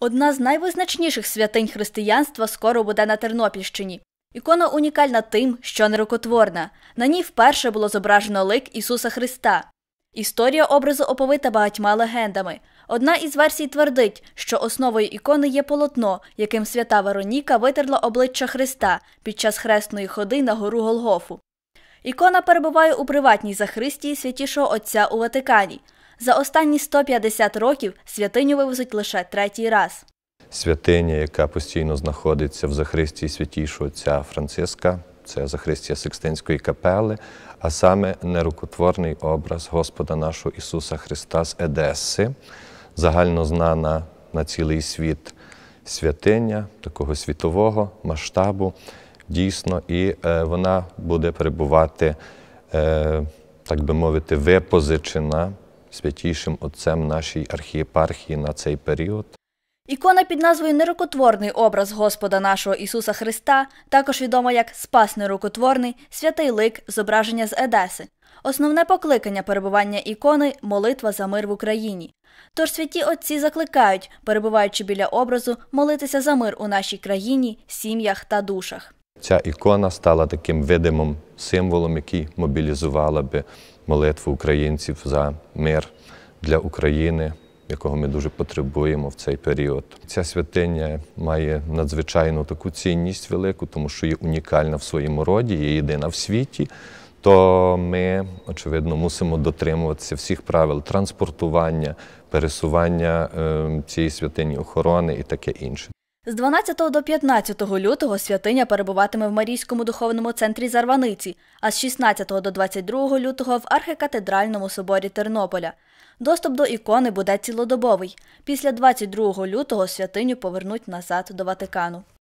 Одна з найвизначніших святинь християнства скоро буде на Тернопільщині. Ікона унікальна тим, що нерукотворна. На ній вперше було зображено лик Ісуса Христа. Історія образу оповита багатьма легендами. Одна із версій твердить, що основою ікони є полотно, яким свята Вероніка витерла обличчя Христа під час хресної ходи на гору Голгофу. Ікона перебуває у приватній захристії святішого Отця у Ватикані. За останні 150 років святиню вивезуть лише третій раз. Святиня, яка постійно знаходиться в Захристі, святійшого отця Франциска, це Захристія Секстинської капели, а саме нерукотворний образ Господа нашого Ісуса Христа з Едеси, загально знана на цілий світ святиня такого світового масштабу. Дійсно, і е, вона буде перебувати, е, так би мовити, випозичена святішим отцем нашій архієпархії на цей період. Ікона під назвою Нерукотворний образ Господа нашого Ісуса Христа, також відома як Спас Нерукотворний, святий лик, зображення з Едеси. Основне покликання перебування ікони молитва за мир в Україні. Тож святі отці закликають, перебуваючи біля образу, молитися за мир у нашій країні, сім'ях та душах. Ця ікона стала таким видимим символом, який мобілізувала би молитву українців за мир для України, якого ми дуже потребуємо в цей період. Ця святиня має надзвичайну таку цінність велику, тому що є унікальна в своєму роді, є єдина в світі. То ми, очевидно, мусимо дотримуватися всіх правил транспортування, пересування е, цієї святині охорони і таке інше. З 12 до 15 лютого святиня перебуватиме в Марійському духовному центрі Зарваниці, а з 16 до 22 лютого в архікатедральному соборі Тернополя. Доступ до ікони буде цілодобовий. Після 22 лютого святиню повернуть назад до Ватикану.